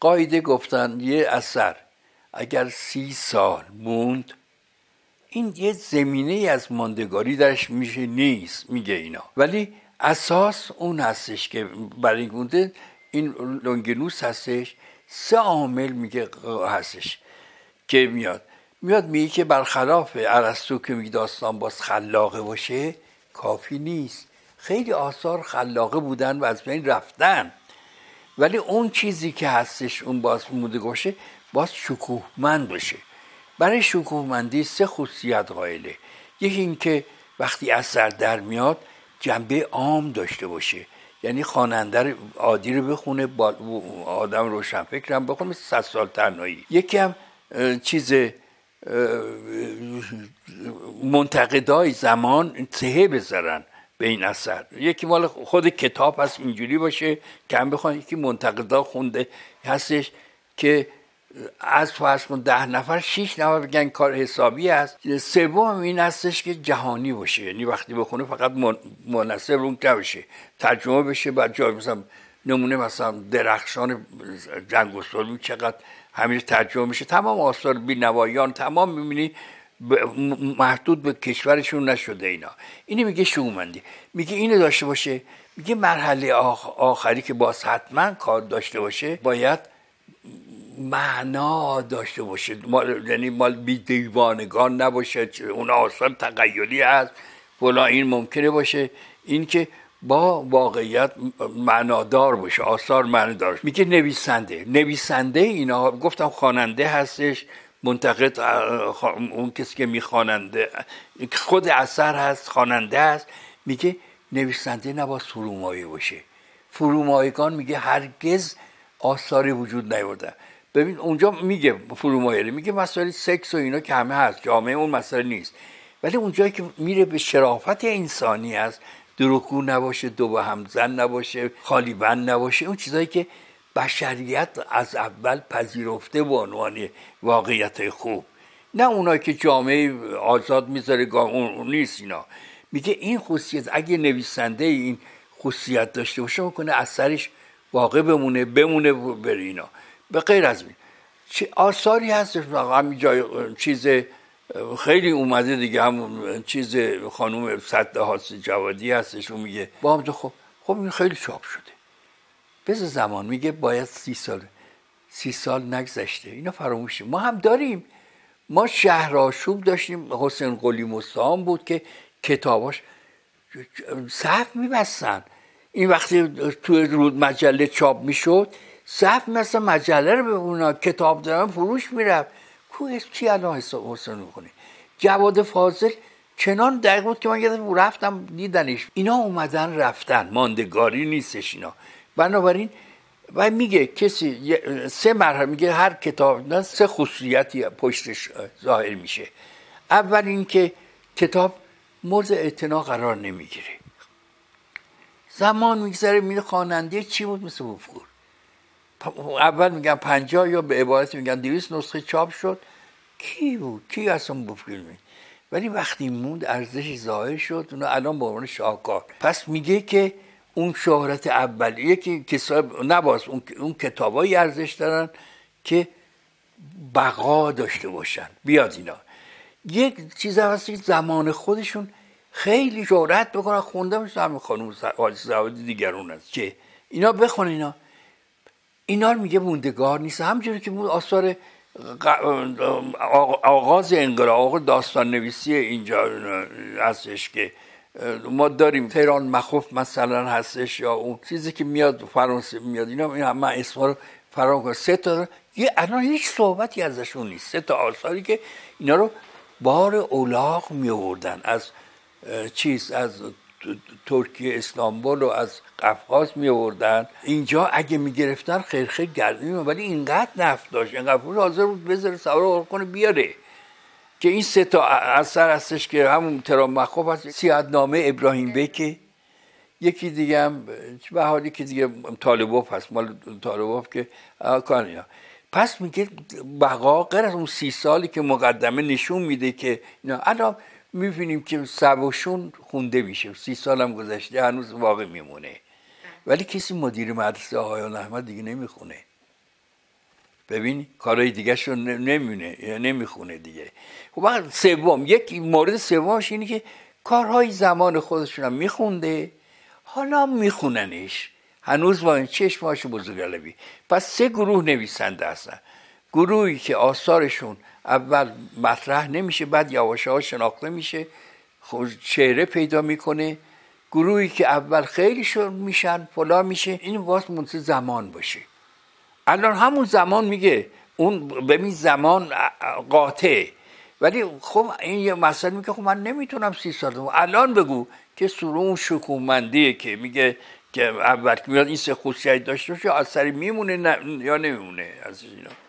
قایده گفتن یه اثر اگر سی سال موند این یه زمینه از ماندگاری درش میشه نیست میگه اینا ولی اساس اون هستش که برای این این لونگنوس هستش سه عامل میگه هستش که میاد میاد میگه که برخلاف عرستو که میگه داستان باز خلاقه باشه کافی نیست خیلی آثار خلاقه بودن و از بین رفتن ولی اون چیزی که هستش اون باز موده باشه باز شکوهمند باشه. برای شکوهمندی سه خصوصیت قائله یکی اینکه وقتی اثر در میاد جنبه عام داشته باشه یعنی خواننده عادی رو بخونه با آدم روشن فکرم بخونه مثل صد سال تنهایی یکی هم چیز منتقدای زمان تهه بذارن به این اثر یکی مال خود کتاب هست اینجوری باشه کم بخوان یکی منتقدا خونده هستش که از فرض کن ده نفر شیش نفر بگن کار حسابی است سوم این هستش که جهانی باشه یعنی وقتی بخونه فقط منصب اون نباشه ترجمه بشه بعد جای مثلا نمونه مثلا درخشان جنگ و چقدر همیشه ترجمه میشه تمام آثار بینوایان تمام میبینی محدود به کشورشون نشده اینا اینی میگه شومندی میگه اینو داشته باشه میگه مرحله آخری که باز حتما کار داشته باشه باید معنا داشته باشه مال یعنی مال بی دیوانگان نباشه اون آثار تقیلی هست فلا این ممکنه باشه این که با واقعیت معنادار باشه آثار معنادار میگه نویسنده نویسنده اینا گفتم خواننده هستش منتقد اون کسی که میخواننده خود اثر هست خواننده است میگه نویسنده نبا فرومایه باشه فرومایگان میگه هرگز آثاری وجود نیوردن ببین اونجا میگه فرومایه میگه مسائل سکس و اینا که همه هست جامعه اون مسئله نیست ولی اونجایی که میره به شرافت انسانی است دروغگو نباشه دو به زن نباشه خالی بند نباشه اون چیزایی که بشریت از اول پذیرفته به عنوان واقعیت خوب نه اونایی که جامعه آزاد میذاره اون نیست اینا میگه این خصوصیت اگه نویسنده این خصوصیت داشته باشه میکنه اثرش واقع بمونه بمونه بر اینا به غیر از این چه آثاری هستش همین جای چیز خیلی اومده دیگه هم چیز خانوم صد حاس جوادی هستش اون میگه با خب خب این خیلی چاپ شده بذار زمان میگه باید سی سال سی سال نگذشته اینا فراموشیم ما هم داریم ما شهر آشوب داشتیم حسین قلی مصام بود که کتاباش صف میبستن این وقتی توی رود مجله چاپ میشد صف مثلا مجله رو به اونا کتاب دارن فروش میرفت کو چی الان حسین میکنه جواد فاضل چنان دقیق بود که من یادم رفتم دیدنش اینا اومدن رفتن ماندگاری نیستش اینا بنابراین و میگه کسی سه مرحله میگه هر کتاب نه سه خصوصیتی پشتش ظاهر میشه اول اینکه کتاب مورد اعتنا قرار نمیگیره زمان میگذره میره خواننده چی بود مثل بفخور اول میگن پنجاه یا به عبارت میگن دویست نسخه چاپ شد کی بود کی اصلا بفکر می ولی وقتی موند ارزش ظاهر شد اونو الان به عنوان شاهکار پس میگه که اون شهرت اولیه یکی کتاب نباز اون, اون کتابایی ارزش دارن که بقا داشته باشن بیاد اینا یک چیز هست که زمان خودشون خیلی شهرت بکنن خونده میشه همین خانم حادث دیگرون است که اینا بخون اینا اینا میگه موندگار نیست همجوری که بود آثار آغاز انقلاب آغاز داستان نویسی اینجا هستش که ما داریم تهران مخوف مثلا هستش یا اون چیزی که میاد فرانسه میاد اینا این همه اسما رو فرام سه تا یه الان هیچ صحبتی ازشون نیست سه تا آثاری که اینا رو بار اولاغ میوردن از چیز از ترکیه استانبول و از قفقاز میوردن اینجا اگه میگرفتن گرفتن خیرخیر گردی ولی اینقدر نفت داشت اینقدر حاضر بود بذاره سوار کنه بیاره که این سه تا اثر هستش که همون ترام مخوب هست سیادنامه ابراهیم بکه یکی دیگه هم به حالی که دیگه طالبوف هست مال طالبوف که کانیا پس میگه بقا غیر از اون سی سالی که مقدمه نشون میده که اینا الان میبینیم که سباشون خونده میشه سی سال هم گذشته هنوز واقع میمونه بله. ولی کسی مدیر مدرسه آقایان احمد دیگه نمیخونه ببین کارهای دیگه رو نمیونه یا نمیخونه دیگه خب سوم یک مورد سومش اینه که کارهای زمان خودشون هم میخونده حالا میخوننش هنوز با این چشماش بزرگلبی پس سه گروه نویسنده هستن گروهی که آثارشون اول مطرح نمیشه بعد یواش ها شناخته میشه خب چهره پیدا میکنه گروهی که اول خیلی میشن فلا میشه این واسه منتظر زمان باشه الان همون زمان میگه اون این زمان قاطعه ولی خب این یه مسئله میگه خب من نمیتونم سی سال دارم. الان بگو که سوره اون شکومندیه که میگه که اول که میاد این سه خصوصیت داشته باشه از سری میمونه یا نمیمونه از اینا